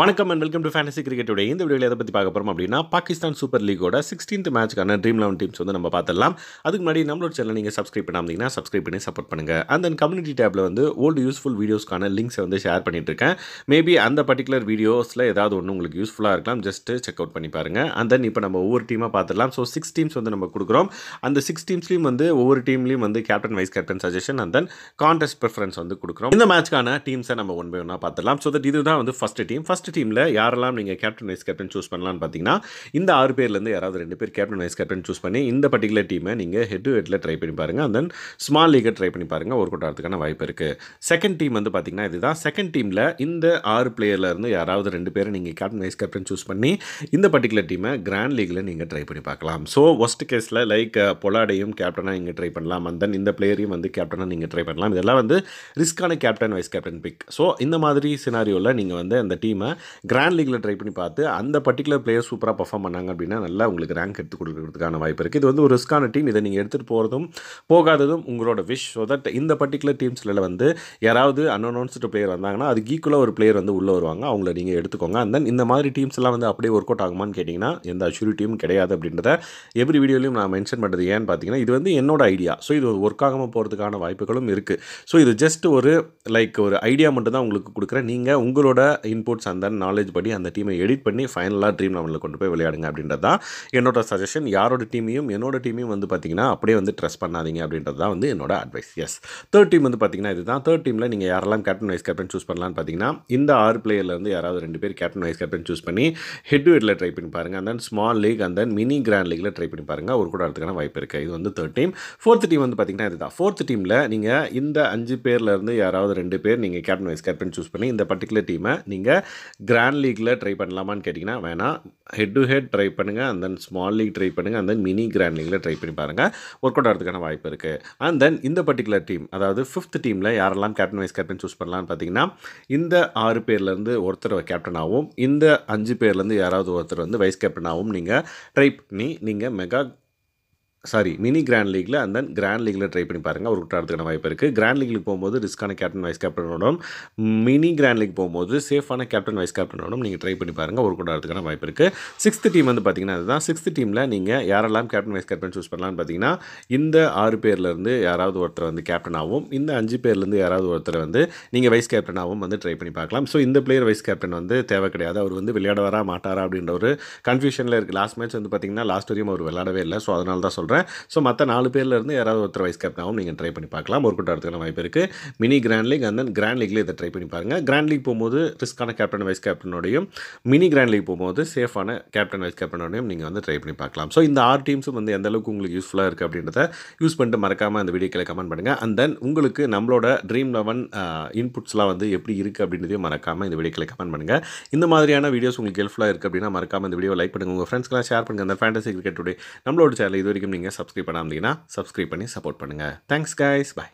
வணக்கம் and welcome to fantasy கிரிக்கெட்டுடைய இந்த வீடியோவில் எதை பற்றி பார்க்க போகிறோம் அப்படின்னா பாகிஸ்தான் சூப்பர் லீகோட சிக்ஸ்டீன்த் மேட்ச்க்கான ட்ரீம் லெவன் டீம்ஸ் வந்து நம்ம பார்த்துடலாம் அதுக்கு முன்னாடி நம்மளோட சேனல் நீங்கள் சப்ஸ்கிரைப் பண்ணாமதிங்கன்னா சப்ஸ்கிரைப் பண்ணி சப்போர்ட் பண்ணுங்கள் அந்த தென் கம்யூனிட்டி டேப்பில் வந்து ஓல்டு யூஸ்ஃபுல் வீடியோஸ்க்கான லிங்க்ஸை வந்து ஷேர் பண்ணிட்டுருக்கேன் மேபி அந்த பர்டிகுலர் வீடியோஸில் ஏதாவது ஒன்று உங்களுக்கு யூஸ்ஃபுல்லாக இருக்கலாம் ஜஸ்ட் செக் அவுட் பண்ணி பாருங்கள் அண்ட் தென் இப்போ நம்ம ஒவ்வொரு டீமாக பார்த்துடலாம் ஸோ சிக்ஸ் டீம்ஸ் வந்து நம்ம கொடுக்குறோம் அந்த சிக்ஸ் டீம்ஸ்லையும் வந்து ஒவ்வொரு டீம்லையும் வந்து captain vice captain suggestion and then contest preference வந்து கொடுக்குறோம் இந்த மேட்ச்க்கான டீம்ஸை நம்ம ஒன் பை ஒன்னாக பார்த்துடலாம் ஸோ தட் இதுதான் வந்து ஃபஸ்ட் டீம் ஃபஸ்ட் ஃபஸ்ட்டு டீமில் யாரெல்லாம் நீங்கள் கேப்டன் வைஸ் கேப்டன் சூஸ் பண்ணலான்னு பார்த்தீங்கன்னா இந்த ஆறு பேர்லேருந்து யாராவது ரெண்டு பேர் கேப்டன் வைஸ் கேப்டன் சூஸ் பண்ணி இந்த பர்டிகுலர் டீமை நீங்கள் ஹெட் டு ஹெட்டில் ட்ரை பண்ணி பாருங்கள் அண்ட் தென் ஸ்மால் லீக்கை ட்ரை பண்ணி பாருங்கள் ஒர்க் அவுட் வாய்ப்பு இருக்குது செகண்ட் டீம் வந்து பார்த்திங்கன்னா இதுதான் செகண்ட் டீமில் இந்த ஆறு பிளேயர்லேருந்து யாராவது ரெண்டு பேரை நீங்கள் கேப்டன் வைஸ் கேப்டன் சூஸ் பண்ணி இந்த பர்டிகுலர் டீமை கிராண்ட் லீக்கில் நீங்கள் ட்ரை பண்ணி பார்க்கலாம் ஸோ ஒஸ்ட் கேஸில் லைக் பொலாடையும் கேப்டனாக நீங்கள் ட்ரை பண்ணலாம் அண்ட் தென் இந்த பிளேயரையும் வந்து கேப்டனாக நீங்கள் ட்ரை பண்ணலாம் இதெல்லாம் வந்து ரிஸ்க்கான captain vice captain pick so இந்த மாதிரி சினாரியோவில் நீங்கள் வந்து அந்த டீமை கிராண்ட் லீக்ல ட்ரை பண்ணி பார்த்து அந்த பர்டிகுலர் பிளேயர் சூப்பராக பர்ஃபார்ம் பண்ணாங்க அப்படின்னா நல்லா உங்களுக்கு ரேங்க் எடுத்து கொடுக்கறதுக்கான வாய்ப்பு இருக்குது இது வந்து ஒரு ரிஸ்கான டீம் இதை நீங்கள் எடுத்துகிட்டு போகிறதும் போகாததும் உங்களோட விஷ் ஸோ தட் இந்த பர்டிகுலர் டீம்ஸில் வந்து யாராவது அன்அனௌன்ஸ்டு பிளேயர் வந்தாங்கன்னா அதுக்கு ஈக்குவலாக ஒரு பிளேயர் வந்து உள்ளே வருவாங்க அவங்கள நீங்கள் எடுத்துக்கோங்க அண்ட் தென் இந்த மாதிரி டீம்ஸ் எல்லாம் வந்து அப்படியே ஒர்க் அவுட் ஆகுமான்னு கேட்டிங்கன்னா எந்த அஷூரிட்டியும் கிடையாது அப்படின்றத எவ்ரி வீடியோலையும் நான் மென்ஷன் பண்ணுறது ஏன்னு பார்த்தீங்கன்னா இது வந்து என்னோட ஐடியா ஸோ இது ஒரு ஒர்க் ஆகாமல் போகிறதுக்கான வாய்ப்புகளும் இருக்குது ஸோ இது ஜஸ்ட் ஒரு லைக் ஒரு ஐடியா மட்டும் தான் உங்களுக்கு கொடுக்குறேன் நீங்கள் உங்களோட இன்புட்ஸ் அந்த அந்த நாலேஜ் படி அந்த டீமை எடிட் பண்ணி ஃபைனலாக ட்ரீம் லெவலில் கொண்டு போய் விளையாடுங்க அப்படின்றது தான் என்னோட சஜஷன் யாரோட டீமையும் என்னோட டீமையும் வந்து பார்த்திங்கன்னா அப்படியே வந்து ட்ரெஸ் பண்ணாதீங்க அப்படின்றது தான் வந்து என்னோட அட்வைஸ் எஸ் தேர்ட் டீம் வந்து பார்த்திங்கன்னா இதுதான் தேர்ட் டீமில் நீங்கள் யாரெல்லாம் கேப்டன் வைஸ் கேப்டன் சூஸ் பண்ணலான்னு பார்த்தீங்கன்னா இந்த ஆறு பிளேயர்லேருந்து யாராவது ரெண்டு பேர் கேப்டன் வைஸ் கேப்டன் சூஸ் பண்ணி ஹெட் டு ஹெட்டில் ட்ரை பண்ணி பாருங்கள் அந்த ஸ்மால் லீக் அந்த மினி கிராண்ட் லீக்கில் ட்ரை பண்ணி பாருங்கள் ஒரு கூட வரதுக்கான வாய்ப்பு இருக்குது இது வந்து தேர்ட் டீம் ஃபோர்த் டீம் வந்து பார்த்தீங்கன்னா இதுதான் ஃபோர்த் டீமில் நீங்கள் இந்த அஞ்சு பேர்லேருந்து யாராவது ரெண்டு பேர் நீங்கள் கேப்டன் வைஸ் கேப்டன் சூஸ் பண்ணி இந்த பர்டிகுலர் டீமை நீங்கள் கிராண்ட் லீக்கில் ட்ரை பண்ணலாமான்னு கேட்டிங்கன்னா வேணால் ஹெட் டு ஹெட் ட்ரை பண்ணுங்கள் and then small league try பண்ணுங்கள் அண்ட் தென் மினி கிராண்ட் லீக்கில் ட்ரை பண்ணி பாருங்கள் ஒர்க் அவுட் ஆகிறதுக்கான வாய்ப்பு இருக்குது அண்ட் தென் இந்த பர்டிகுலர் டீம் அதாவது ஃபிஃப்த் டீமில் யாரெல்லாம் கேப்டன் வைஸ் கேப்டன் சூஸ் பண்ணலான்னு பார்த்தீங்கன்னா இந்த ஆறு பேர்லேருந்து ஒருத்தர் கேப்டனாகவும் இந்த அஞ்சு பேர்லேருந்து யாராவது ஒருத்தர் வந்து வைஸ் கேப்டனாகவும் நீங்கள் ட்ரை பண்ணி நீங்கள் மெகா சாரி மினி கிராண்ட் லீக்கில் அண்ட் தென் கிராண்ட் லீக்கில் ட்ரை பண்ணி பாருங்கள் அவருக்கு விட்டாடுறதுக்கான வாய்ப்பு இருக்குது கிராண்ட் லீக்ல போகும்போது ரிஸ்க்கான கேப்டன் வைஸ் கேப்டனோடும் மினி கிராண்ட் லீக் போகும்போது சேஃபான கேப்டன் வைஸ் கேப்டனோடும் நீங்கள் ட்ரை பண்ணி பாருங்கள் அவருக்கு விட்டாடுறதுக்கான வாய்ப்பு இருக்குது சிக்ஸ்த் டீம் வந்து பார்த்தீங்கன்னா அதுதான் சிக்ஸ்த் டீமில் நீங்கள் யாரெல்லாம் கேப்டன் வைஸ் கேப்டன் சூஸ் பண்ணலான்னு பார்த்தீங்கன்னா இந்த ஆறு பேர்லேருந்து யாராவது ஒருத்தர் வந்து ஆகும் இந்த அஞ்சு பேர்லேருந்து யாராவது ஒருத்தர் வந்து நீங்கள் வைஸ் கேப்டனாகவும் வந்து ட்ரை பண்ணி பார்க்கலாம் ஸோ இந்த பிளேயர் வைஸ் கேப்டன் வந்து தேவை கிடையாது அவர் வந்து விளையாட வரா மாட்டாரா அப்படின்ற ஒரு கன்ஃபியூஷன்ல இருக்குது லாஸ்ட் மேட்ச் வந்து பார்த்திங்கன்னா லாஸ்ட் வரையும் அவர் விளையாடவே இல்லை ஸோ அதனால தான் சொல்கிறேன் போகிறேன் ஸோ மற்ற நாலு பேர்லேருந்து யாராவது ஒருத்தர் வைஸ் கேப்டனாகவும் நீங்கள் ட்ரை பண்ணி பார்க்கலாம் ஒரு கூட்ட எடுத்துக்கலாம் வாய்ப்பு இருக்குது mini grand league and then grand லீக்லேயே இதை ட்ரை பண்ணி பாருங்கள் கிராண்ட் லீக் போகும்போது ரிஸ்க்கான கேப்டன் வைஸ் கேப்டனோடையும் மினி கிராண்ட் லீக் போகும்போது சேஃபான கேப்டன் வைஸ் கேப்டனோடையும் நீங்கள் வந்து ட்ரை பண்ணி பார்க்கலாம் ஸோ இந்த ஆறு டீம்ஸும் வந்து எந்த அளவுக்கு உங்களுக்கு யூஸ்ஃபுல்லாக இருக்குது அப்படின்றத யூஸ் பண்ணிட்டு மறக்காமல் அந்த வீடியோக்களை கமெண்ட் பண்ணுங்கள் அண்ட் தென் உங்களுக்கு நம்மளோட ட்ரீம் லெவன் இன்புட்ஸ்லாம் வந்து எப்படி இருக்குது அப்படின்றதையும் மறக்காமல் இந்த வீடியோக்களை கமெண்ட் பண்ணுங்கள் இந்த மாதிரியான வீடியோஸ் உங்களுக்கு ஹெல்ப்ஃபுல்லாக இருக்குது அப்படின்னா மறக்காமல் இந்த வீடியோ லைக் பண்ணுங்கள் உங்கள் ஃப்ரெண்ட்ஸ்க்கெலாம் ஷேர் பண்ணுங்கள் அந்த ஃபேண்டசி கிரிக்கெட் டுடே நம்மளோட சேனல் இது வரைக்கும் பண்ணாமல் இருந்தீங்கன்னா சப்ஸ்கிரைப் பண்ணி சப்போர்ட் பண்ணுங்கள் தேங்க்ஸ் கைஸ் பாய்